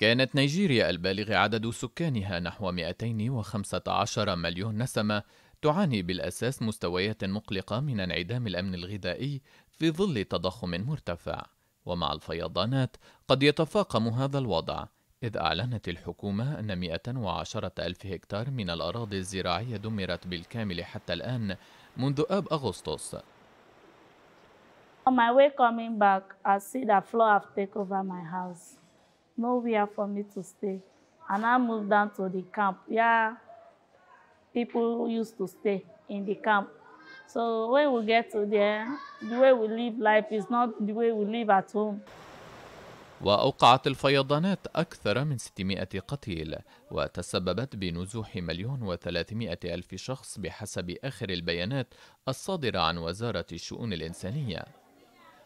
كانت نيجيريا البالغ عدد سكانها نحو 215 مليون نسمة تعاني بالأساس مستويات مقلقة من انعدام الأمن الغذائي في ظل تضخم مرتفع، ومع الفيضانات قد يتفاقم هذا الوضع، إذ أعلنت الحكومة أن 110 ألف هكتار من الأراضي الزراعية دمرت بالكامل حتى الآن منذ آب أغسطس. On my way coming back, I see that flood have taken over my house. nowhere for me to stay. And I moved down to the camp Yeah, people used to stay in the camp. So when we get to there, the way we live life is not the way we live at home. وأوقعت الفيضانات أكثر من 600 قتيل وتسببت بنزوح مليون وثلاثمائة ألف شخص بحسب آخر البيانات الصادرة عن وزارة الشؤون الإنسانية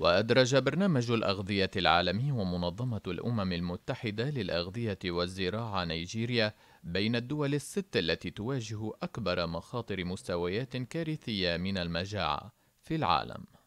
وأدرج برنامج الأغذية العالمي ومنظمة الأمم المتحدة للأغذية والزراعة نيجيريا بين الدول الست التي تواجه أكبر مخاطر مستويات كارثية من المجاعة في العالم